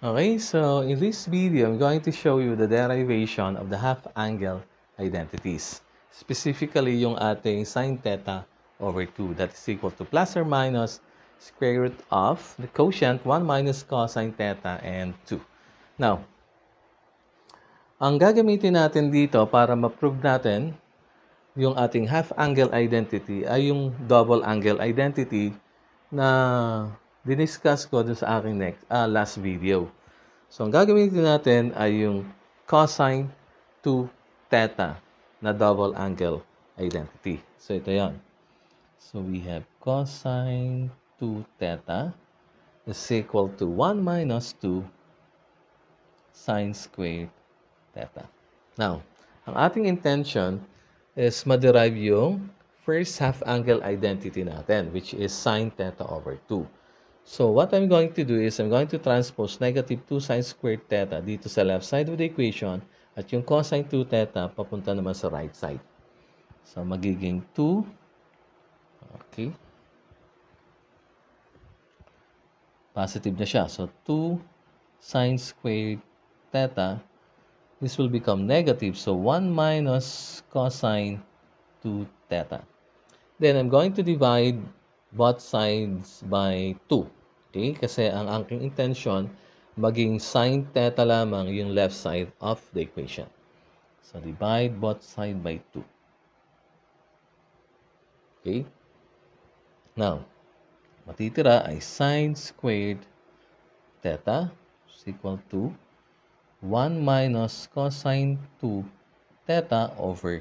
Okay, so in this video, I'm going to show you the derivation of the half-angle identities. Specifically, yung ating sine theta over 2. That is equal to plus or minus square root of the quotient 1 minus cosine theta and 2. Now, ang gagamitin natin dito para ma-prove natin yung ating half-angle identity ay yung double-angle identity na diniscuss ko dun sa aking next, uh, last video. So, ang gagawin natin ay yung cosine two theta na double angle identity. So, ito yon. So, we have cosine two theta is equal to 1 minus 2 sine squared theta. Now, ang ating intention is ma-derive yung first half angle identity natin, which is sine theta over 2. So what I'm going to do is I'm going to transpose negative 2 sine squared theta dito sa left side of the equation at yung cosine 2 theta papunta naman sa right side. So magiging 2 okay positive na siya. So 2 sine squared theta this will become negative. So 1 minus cosine 2 theta. Then I'm going to divide both sides by 2. Okay? Kasi ang aking intention, maging sine theta lamang yung left side of the equation. So, divide both side by 2. Okay? Now, matitira ay sine squared theta is equal to 1 minus cosine 2 theta over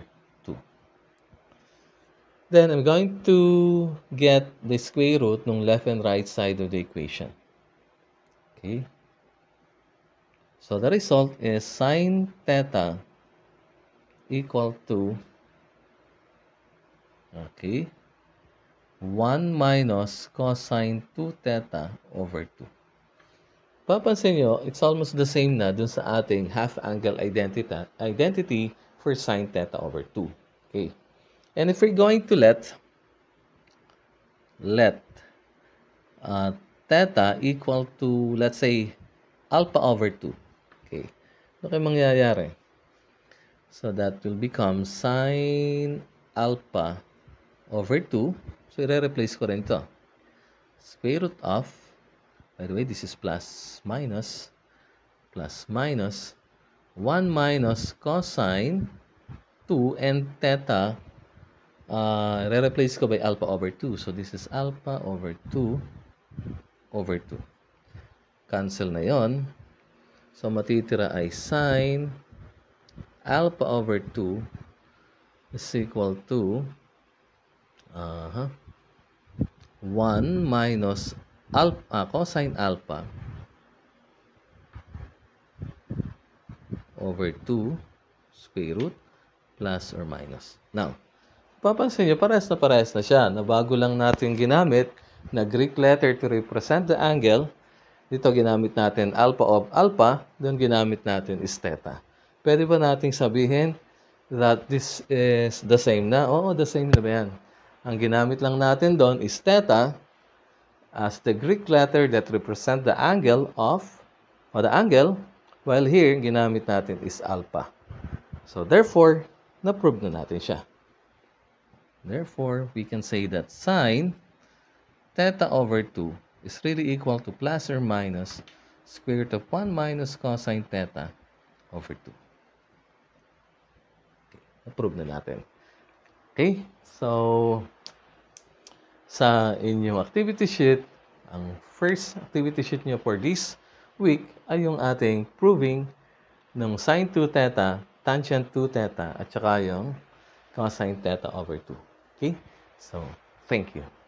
Then I'm going to get the square root ng left and right side of the equation. Okay. So the result is sine theta equal to okay 1 minus cosine 2 theta over 2. Papansin nyo, it's almost the same na dun sa ating half angle identity, identity for sine theta over 2. Okay and if we're going to let let uh, theta equal to let's say alpha over 2 okay ano mangyayari so that will become sine alpha over 2 so i-replace ko rin to square root of by the way this is plus minus plus minus 1 minus cosine 2 and theta uh, re-replace ko by alpha over 2. So, this is alpha over 2 over 2. Cancel na yon. So, matitira ay sine alpha over 2 is equal to uh -huh, 1 minus alpha, uh, cosine alpha over 2 square root plus or minus. Now, Papansin nyo, parehas na parehas na siya. Na bago lang natin ginamit na Greek letter to represent the angle. Dito ginamit natin alpha of alpha. Doon ginamit natin is theta. Pwede ba nating sabihin that this is the same na? Oo, the same na ba yan? Ang ginamit lang natin doon is theta as the Greek letter that represent the angle of or the angle while here ginamit natin is alpha. So therefore, na-prove na natin siya. Therefore, we can say that sine theta over 2 is really equal to plus or minus square root of 1 minus cosine theta over 2. Okay, approve na natin. Okay, so sa inyong activity sheet, ang first activity sheet nyo for this week ay yung ating proving ng sine 2 theta, tangent 2 theta, at saka yung cosine theta over 2. okay so thank you